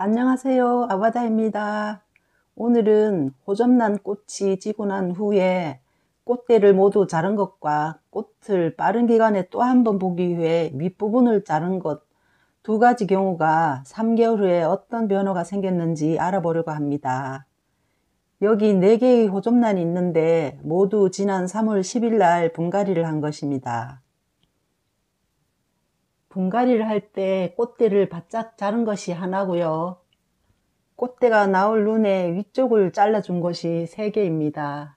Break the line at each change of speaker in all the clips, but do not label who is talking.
안녕하세요. 아바다입니다. 오늘은 호접난 꽃이 지고 난 후에 꽃대를 모두 자른 것과 꽃을 빠른 기간에 또 한 번 보기 위해 윗부분을 자른 것 두 가지 경우가 3개월 후에 어떤 변화가 생겼는지 알아보려고 합니다. 여기 4개의 호접난이 있는데 모두 지난 3월 10일 날 분갈이를 한 것입니다. 분갈이를 할 때 꽃대를 바짝 자른 것이 하나고요. 꽃대가 나올 눈의 위쪽을 잘라준 것이 3개입니다.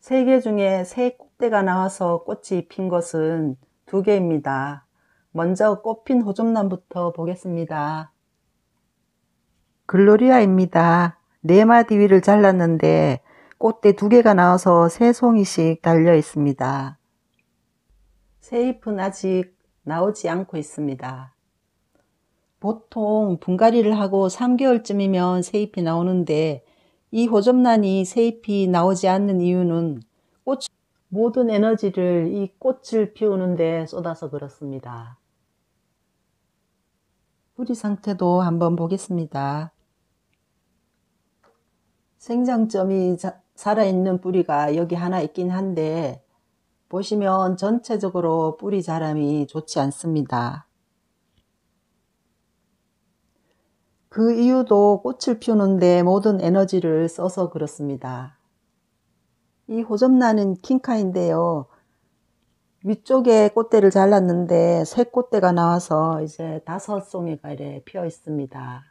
3개 중에 3꽃대가 나와서 꽃이 핀 것은 2개입니다. 먼저 꽃핀 호접란부터 보겠습니다. 글로리아입니다. 네마디 위를 잘랐는데 꽃대 2개가 나와서 3송이씩 달려 있습니다. 세잎은 아직 나오지 않고 있습니다. 보통 분갈이를 하고 3개월쯤이면 새잎이 나오는데 이 호접란이 새잎이 나오지 않는 이유는 꽃 모든 에너지를 이 꽃을 피우는데 쏟아서 그렇습니다. 뿌리 상태도 한번 보겠습니다. 생장점이 살아있는 뿌리가 여기 하나 있긴 한데 보시면 전체적으로 뿌리 자람이 좋지 않습니다. 그 이유도 꽃을 피우는데 모든 에너지를 써서 그렇습니다. 이 호접나는 킹카인데요. 위쪽에 꽃대를 잘랐는데 새 꽃대가 나와서 이제 다섯 송이가 이래 피어 있습니다.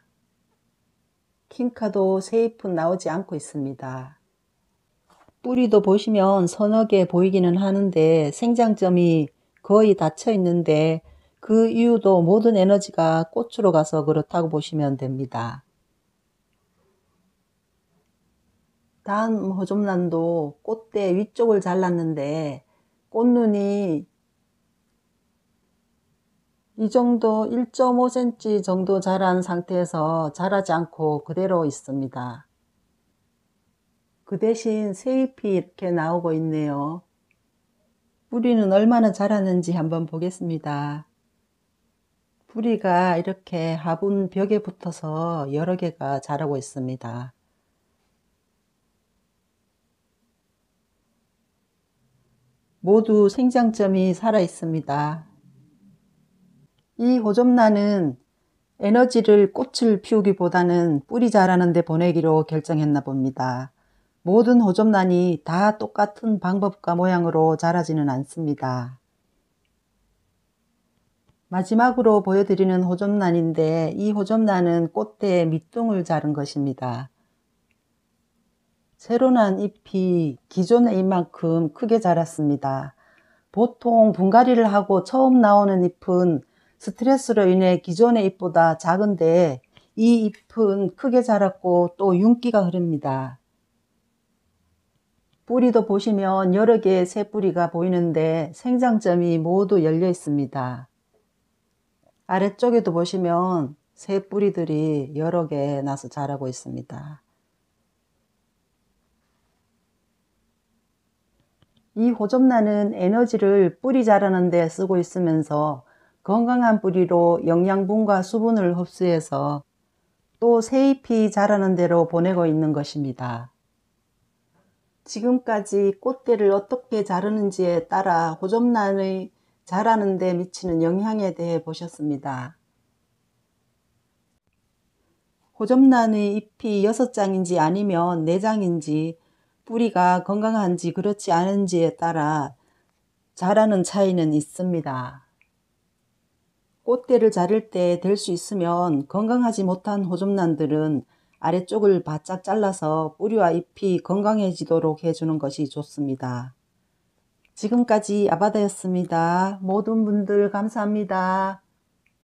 킹카도 새 잎은 나오지 않고 있습니다. 뿌리도 보시면 서너 개 보이기는 하는데 생장점이 거의 닫혀 있는데 그 이유도 모든 에너지가 꽃으로 가서 그렇다고 보시면 됩니다. 다음 호접란도 꽃대 위쪽을 잘랐는데 꽃눈이 이 정도 1.5cm 정도 자란 상태에서 자라지 않고 그대로 있습니다. 그 대신 세잎이 이렇게 나오고 있네요. 뿌리는 얼마나 자랐는지 한번 보겠습니다. 뿌리가 이렇게 화분 벽에 붙어서 여러 개가 자라고 있습니다. 모두 생장점이 살아 있습니다. 이호접나는 에너지를 꽃을 피우기보다는 뿌리 자라는 데 보내기로 결정했나 봅니다. 모든 호접란이 다 똑같은 방법과 모양으로 자라지는 않습니다. 마지막으로 보여드리는 호접란인데 이 호접란은 꽃대의 밑둥을 자른 것입니다. 새로 난 잎이 기존의 잎만큼 크게 자랐습니다. 보통 분갈이를 하고 처음 나오는 잎은 스트레스로 인해 기존의 잎보다 작은데 이 잎은 크게 자랐고 또 윤기가 흐릅니다. 뿌리도 보시면 여러 개의 새 뿌리가 보이는데 생장점이 모두 열려 있습니다. 아래쪽에도 보시면 새 뿌리들이 여러 개 나서 자라고 있습니다. 이 호접란은 에너지를 뿌리 자라는 데 쓰고 있으면서 건강한 뿌리로 영양분과 수분을 흡수해서 또 새잎이 자라는 대로 보내고 있는 것입니다. 지금까지 꽃대를 어떻게 자르는지에 따라 호접란의 자라는 데 미치는 영향에 대해 보셨습니다. 호접란의 잎이 6장인지 아니면 4장인지 뿌리가 건강한지 그렇지 않은지에 따라 자라는 차이는 있습니다. 꽃대를 자를 때 될 수 있으면 건강하지 못한 호접란들은 아래쪽을 바짝 잘라서 뿌리와 잎이 건강해지도록 해주는 것이 좋습니다. 지금까지 아바다였습니다. 모든 분들 감사합니다.